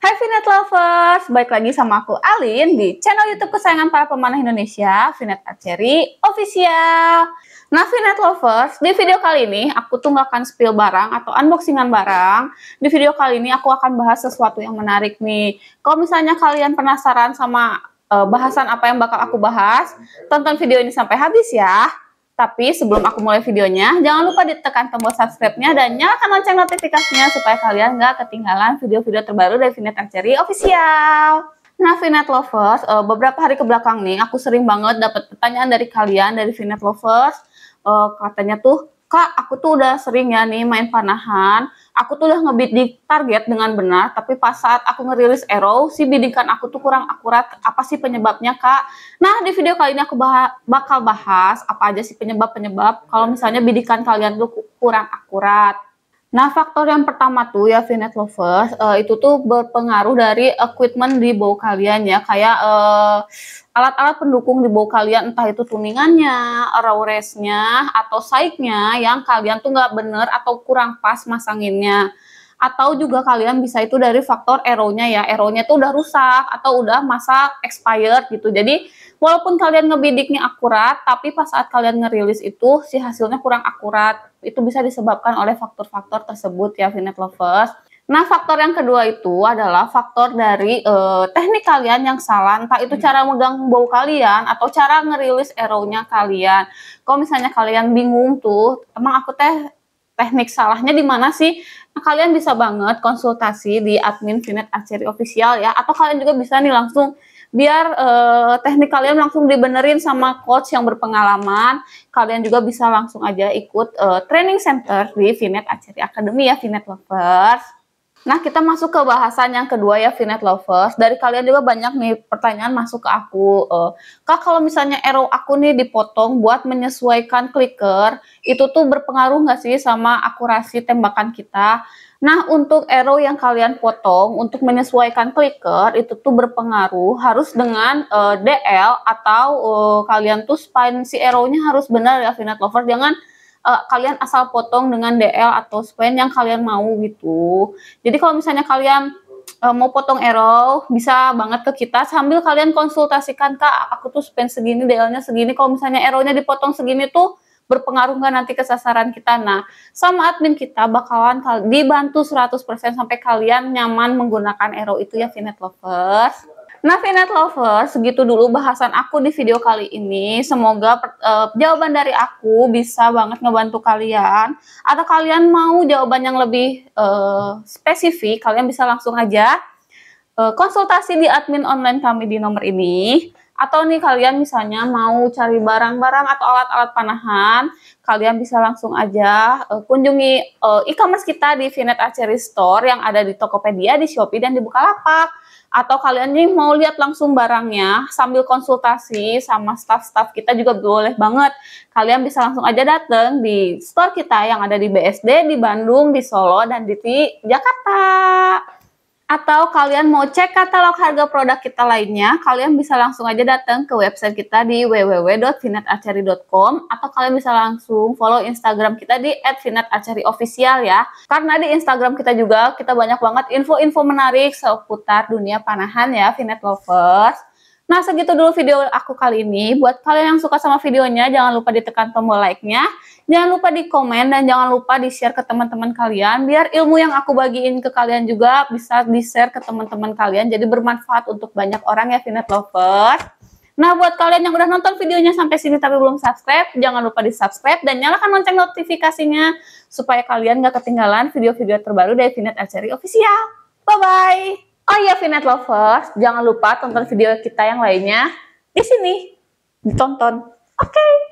Hai Finet Lovers, Baik lagi sama aku Alin di channel YouTube kesayangan para pemanah Indonesia, Finet Archery Official. Nah Finet Lovers, di video kali ini aku tuh gak akan spill barang atau unboxingan barang. Di video kali ini aku akan bahas sesuatu yang menarik nih. Kalau misalnya kalian penasaran sama uh, bahasan apa yang bakal aku bahas, tonton video ini sampai habis ya. Tapi sebelum aku mulai videonya, jangan lupa ditekan tombol subscribe-nya dan nyalakan lonceng notifikasinya supaya kalian nggak ketinggalan video-video terbaru dari Vinet Archery Official. Nah, Vinet Lovers, eh, beberapa hari ke belakang nih, aku sering banget dapat pertanyaan dari kalian, dari Vinet Lovers, eh, katanya tuh, kak aku tuh udah sering ya nih main panahan aku tuh udah ngebit di target dengan benar tapi pas saat aku ngerilis arrow si bidikan aku tuh kurang akurat apa sih penyebabnya kak nah di video kali ini aku bah bakal bahas apa aja sih penyebab-penyebab kalau misalnya bidikan kalian tuh kurang akurat Nah, faktor yang pertama tuh ya Vinet Lovers, uh, itu tuh berpengaruh dari equipment di bawah kalian ya, kayak eh, alat-alat uh, pendukung di bawah kalian, entah itu tuningannya, row atau side-nya yang kalian tuh nggak bener atau kurang pas masanginnya atau juga kalian bisa itu dari faktor eronya ya. eronya itu udah rusak atau udah masa expired gitu. Jadi walaupun kalian ngebidiknya akurat, tapi pas saat kalian ngerilis itu si hasilnya kurang akurat. Itu bisa disebabkan oleh faktor-faktor tersebut ya Vinet Lovers. Nah, faktor yang kedua itu adalah faktor dari eh, teknik kalian yang salah, entah itu cara megang bow kalian atau cara ngerilis arrow kalian. Kalau misalnya kalian bingung tuh, emang aku teh teknik salahnya di mana sih? Nah, kalian bisa banget konsultasi di admin Finet Archery Official ya, atau kalian juga bisa nih langsung biar eh, teknik kalian langsung dibenerin sama coach yang berpengalaman. Kalian juga bisa langsung aja ikut eh, training center di Finet Archery Academy ya, Finet Lovers. Nah, kita masuk ke bahasan yang kedua ya, Finet Lovers. Dari kalian juga banyak nih pertanyaan masuk ke aku. Uh, Kak, kalau misalnya arrow aku nih dipotong buat menyesuaikan clicker, itu tuh berpengaruh nggak sih sama akurasi tembakan kita? Nah, untuk arrow yang kalian potong untuk menyesuaikan clicker, itu tuh berpengaruh harus dengan uh, eh, DL atau uh, kalian tuh spine si arrow-nya harus benar ya, Finet Lovers. Jangan uh, kalian asal potong dengan DL atau span yang kalian mau gitu. Jadi kalau misalnya kalian uh, mau potong arrow bisa banget ke kita sambil kalian konsultasikan kak aku tuh spend segini DL-nya segini kalau misalnya arrow-nya dipotong segini tuh berpengaruh nggak nanti ke sasaran kita nah sama admin kita bakalan dibantu 100% sampai kalian nyaman menggunakan arrow itu ya Finet Lovers Nah, Finet Lovers, segitu dulu bahasan aku di video kali ini. Semoga uh, jawaban dari aku bisa banget ngebantu kalian. Atau kalian mau jawaban yang lebih uh, spesifik, kalian bisa langsung aja uh, konsultasi di admin online kami di nomor ini. Atau nih kalian misalnya mau cari barang-barang atau alat-alat panahan, kalian bisa langsung aja uh, kunjungi uh, e-commerce kita di Vinet Archery Store yang ada di Tokopedia, di Shopee, dan di Bukalapak. Atau kalian nih mau lihat langsung barangnya sambil konsultasi sama staff-staff kita juga boleh banget. Kalian bisa langsung aja datang di store kita yang ada di BSD, di Bandung, di Solo, dan di Jakarta atau kalian mau cek katalog harga produk kita lainnya, kalian bisa langsung aja datang ke website kita di www.finatarceri.com atau kalian bisa langsung follow Instagram kita di @finatarceriofficial ya. Karena di Instagram kita juga kita banyak banget info-info menarik seputar dunia panahan ya, Finet lovers. Nah, segitu dulu video aku kali ini. Buat kalian yang suka sama videonya, jangan lupa ditekan tombol like-nya. Jangan lupa di komen dan jangan lupa di-share ke teman-teman kalian. Biar ilmu yang aku bagiin ke kalian juga bisa di-share ke teman-teman kalian. Jadi bermanfaat untuk banyak orang ya, Finet Lovers. Nah, buat kalian yang udah nonton videonya sampai sini tapi belum subscribe, jangan lupa di-subscribe dan nyalakan lonceng notifikasinya supaya kalian gak ketinggalan video-video terbaru dari Finet Archery Official. Bye-bye! Oh iya Vinet Lovers, jangan lupa tonton video kita yang lainnya di sini. Ditonton. Oke. Okay.